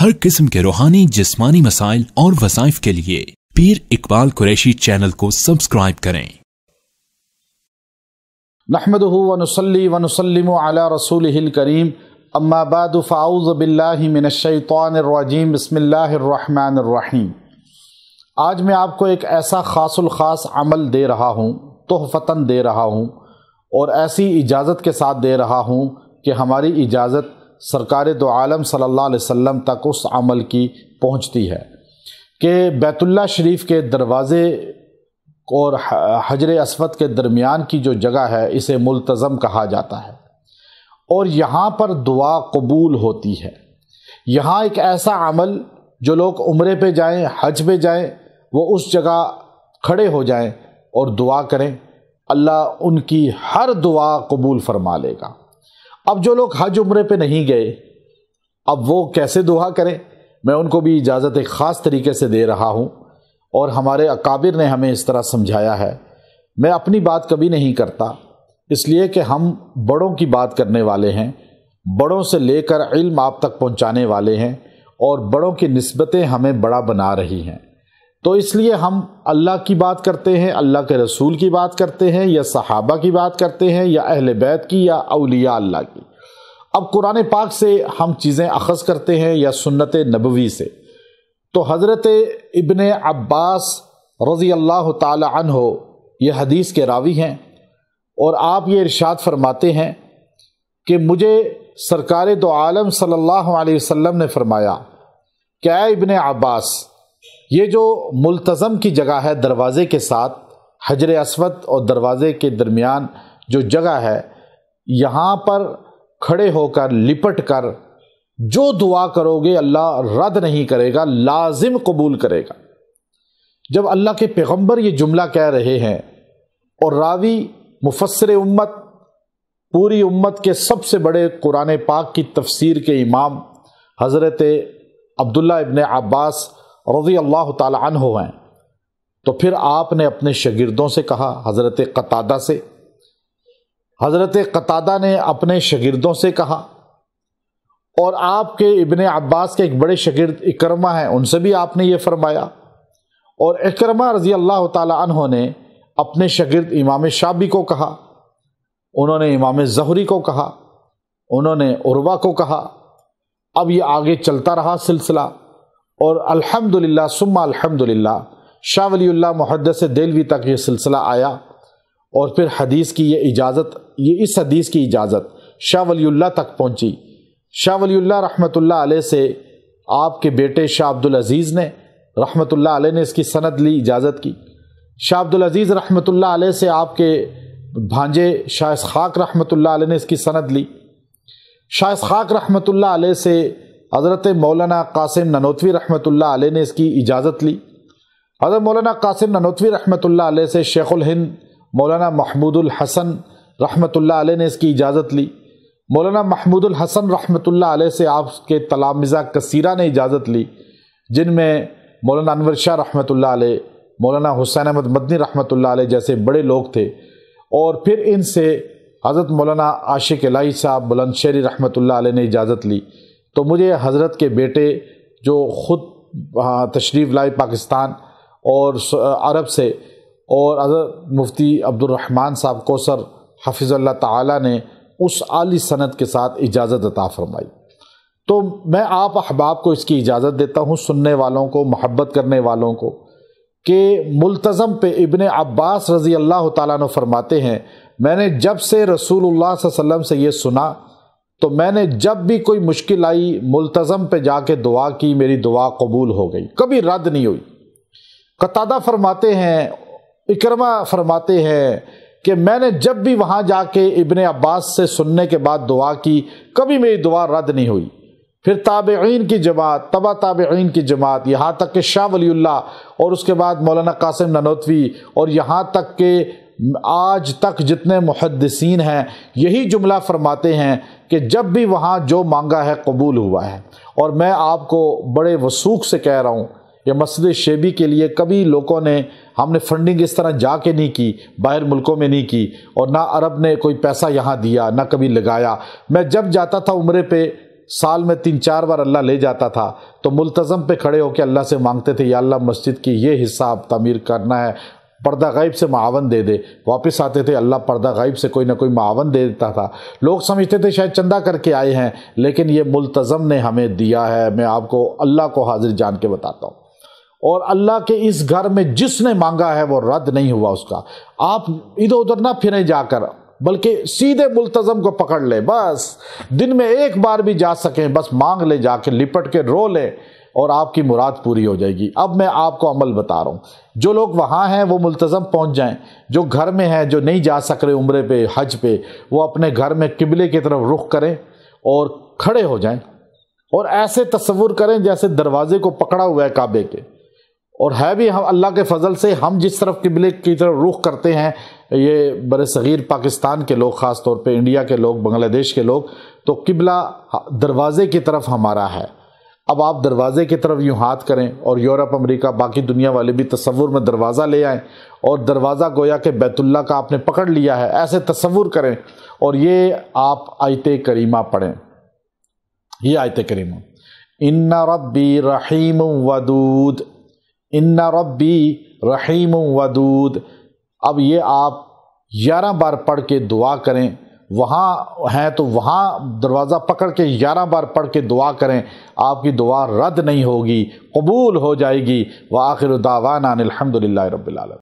हर किस्म के रूहानी जिस्मानी मसाइल और वसाइफ के लिए पीर इकबाल कुरैशी चैनल को सब्सक्राइब करें करीम अम्माबाद फ़ाउज़ बसमीम आज मैं आपको एक ऐसा खासुल ख़ास अमल दे रहा हूँ तोहफ़ता दे रहा हूँ और ऐसी इजाज़त के साथ दे रहा हूँ कि हमारी इजाज़त सरकार दो आलम सल्लल्लाहु अलैहि वसल्लम तक उस अमल की पहुंचती है कि बैतुल्ला शरीफ के दरवाज़े और हजर असवद के दरमियान की जो जगह है इसे मुलतज़म कहा जाता है और यहाँ पर दुआ कबूल होती है यहाँ एक ऐसा अमल जो लोग उम्रे पे जाएं हज पे जाएं वो उस जगह खड़े हो जाएं और दुआ करें अल्लाह उनकी हर दुआ कबूल फरमा लेगा अब जो लोग हज उम्र पे नहीं गए अब वो कैसे दुआ करें मैं उनको भी इजाज़त एक ख़ास तरीके से दे रहा हूँ और हमारे अकाबिर ने हमें इस तरह समझाया है मैं अपनी बात कभी नहीं करता इसलिए कि हम बड़ों की बात करने वाले हैं बड़ों से लेकर इल्म आप तक पहुँचाने वाले हैं और बड़ों की नस्बतें हमें बड़ा बना रही हैं तो इसलिए हम अल्लाह की बात करते हैं अल्लाह के रसूल की बात करते हैं या सहाबा की बात करते हैं या अहल बैत की या अलिया अल्लाह की अब कुरान पाक से हम चीज़ें अखज़ करते हैं या सुन्नत नबवी से तो हज़रत इबन अब्बास रज़ी अल्लाह तन हो यह हदीस के रावी हैं और आप ये इरशाद फरमाते हैं कि मुझे सरकार दो आलम सल्लल्लाहु अलैहि वसल्लम ने फरमाया क्या इबन अब्बास ये जो मुलतज़म की जगह है दरवाज़े के साथ हजर असवद और दरवाज़े के दरमियान जो जगह है यहाँ पर खड़े होकर लिपट कर जो दुआ करोगे अल्लाह रद्द नहीं करेगा लाजिम कबूल करेगा जब अल्लाह के पैगंबर ये जुमला कह रहे हैं और रावी मुफसर उम्मत पूरी उम्मत के सबसे बड़े कुरान पाक की तफसीर के इमाम हज़रत अब्दुल्ला इबन अब्बास रज़ी अल्लाह तन हैं तो फिर आपने अपने शगिर्दों से कहा हज़रत कतादा से हज़रत कतादा ने अपने शगिर्दों से कहा और आपके इबन अब्बास के एक बड़े शगिर्द इकरमा हैं उनसे भी आपने ये फरमाया और इकरमा रज़ी अल्लाह तन ने अपने शगिर्द इमाम शाबी को कहा उन्होंने इमाम जहरी को कहा उन्होंने उर्वा को कहा अब ये आगे चलता रहा सिलसिला और अल्हम्दुलिल्लाह सुम्मा अल्हम्दुलिल्लाह शाह वलील्ला मुहदस दिलवी तक ये सिलसिला आया और फिर हदीस की ये इजाज़त ये इस हदीस की इजाज़त शाह वलील्ला तक पहुँची शाह वलील्ला रहमतुल्लाह अलैह से आपके बेटे शाह अब्दुल अज़ीज़ ने रहमतुल्लाह अलैह ने इसकी सनद ली इजाज़त की शाह अब्दुल अज़ीज़ रहमतुल्लाह अलैह से आपके भांजे शाह खाक रहमतुल्लाह अलैह ने इसकी सनद ली शाह खाक रहमतुल्लाह अलैह से हज़रत मौलाना कासिम ननोतवी रहमत आल ने इसकी इजाज़त ली हज़रत मौलाना कासिम ननोतवी रहमत आल से शेखुल हिंद मौलाना महमूदुल हसन रहमत आल ने इसकी इजाज़त ली मौलाना महमूदुल हसन रहमत आल से आपके तलामिज़ा कसीरा ने इजाज़त ली जिनमें मौलाना अनवर शाह रहमत आल मौलाना हुसैन अहमद मदनी रहमत आल जैसे बड़े लोग थे और फिर इनसे हज़रत मौलाना आशिक इलाही साहब बुलंदशरी रहमत आल ने इजाज़त ली तो मुझे हज़रत के बेटे जो ख़ुद तशरीफ़ लाए पाकिस्तान और अरब से और हज़रत मुफ्ती अब्दुलरहमान साहब कोसर हफिज़ल्ला ताला ने उस आली सनत के साथ इजाज़त अता फरमाई तो मैं आप अहबाब को इसकी इजाज़त देता हूँ सुनने वालों को मोहब्बत करने वालों को कि मुलतज़म पे इबन अब्बास रज़ी अल्लाह ताला फरमाते हैं मैंने जब से रसूलुल्लाह वसल्लम से ये सुना तो मैंने जब भी कोई मुश्किल आई मुलतज़म पे जाके दुआ की मेरी दुआ कबूल हो गई कभी रद्द नहीं हुई कतादा फरमाते हैं इकरमा फरमाते हैं कि मैंने जब भी वहाँ जाके इबन अब्बास से सुनने के बाद दुआ की कभी मेरी दुआ रद्द नहीं हुई फिर ताबेन की जमात तबा ताबेन की जमात यहाँ तक कि शाह वली और उसके बाद मौलाना कासिम ननोतवी और यहाँ तक के आज तक जितने मुहदसिन हैं यही जुमला फरमाते हैं कि जब भी वहाँ जो मांगा है कबूल हुआ है और मैं आपको बड़े वसूख से कह रहा हूँ ये मस्जिद शेबी के लिए कभी लोगों ने हमने फंडिंग इस तरह जा के नहीं की बाहर मुल्कों में नहीं की और ना अरब ने कोई पैसा यहाँ दिया ना कभी लगाया मैं जब जाता था उम्र पर साल में तीन चार बार अल्लाह ले जाता था तो मुलतज़म पे खड़े होकर अल्लाह से मांगते थे या अल्लाह मस्जिद की ये हिस्सा आप तमीर करना है पर्दा गैब से मावन दे दे वापस आते थे अल्लाह पर्दा गैब से कोई ना कोई मावन दे देता था लोग समझते थे शायद चंदा करके आए हैं लेकिन ये मुलतज़म ने हमें दिया है मैं आपको अल्लाह को हाजिर जान के बताता हूँ और अल्लाह के इस घर में जिसने मांगा है वो रद्द नहीं हुआ उसका आप इधर उधर ना फिरें जाकर बल्कि सीधे मुलतज़म को पकड़ लें बस दिन में एक बार भी जा सकें बस मांग ले जाके लिपट के रो लें और आपकी मुराद पूरी हो जाएगी अब मैं आपको अमल बता रहा हूँ जो लोग वहाँ हैं वो मुलतज़म पहुँच जाएँ जो घर में हैं जो नहीं जा सक रहे उम्र पर हज पे वो अपने घर में किबले की तरफ रुख करें और खड़े हो जाएँ और ऐसे तस्वुर करें जैसे दरवाजे को पकड़ा हुआ है काबे के और है भी हम अल्लाह के फजल से हम जिस तरफ किबले की तरफ रुख करते हैं ये बर सग़ीर पाकिस्तान के लोग ख़ास तौर पर इंडिया के लोग बांग्लादेश के लोग तो किबला दरवाज़े की तरफ हमारा है अब आप दरवाज़े की तरफ यूँ हाथ करें और यूरोप अमेरिका बाकी दुनिया वाले भी तस्वुर में दरवाज़ा ले आएँ और दरवाज़ा गोया के बैतुल्ला का आपने पकड़ लिया है ऐसे तस्वुर करें और ये आप आयत करीमा पढ़ें ये आयत करीमा इन्ना रब्बी रहीम वदूद इन्ना रब्बी रहीम वदूद अब ये आप ग्यारह बार पढ़ के दुआ करें वहाँ हैं तो वहाँ दरवाज़ा पकड़ के ग्यारह बार पढ़ के दुआ करें आपकी दुआ रद्द नहीं होगी कबूल हो जाएगी व आखिर दावाना अलहमदिल्ला रबी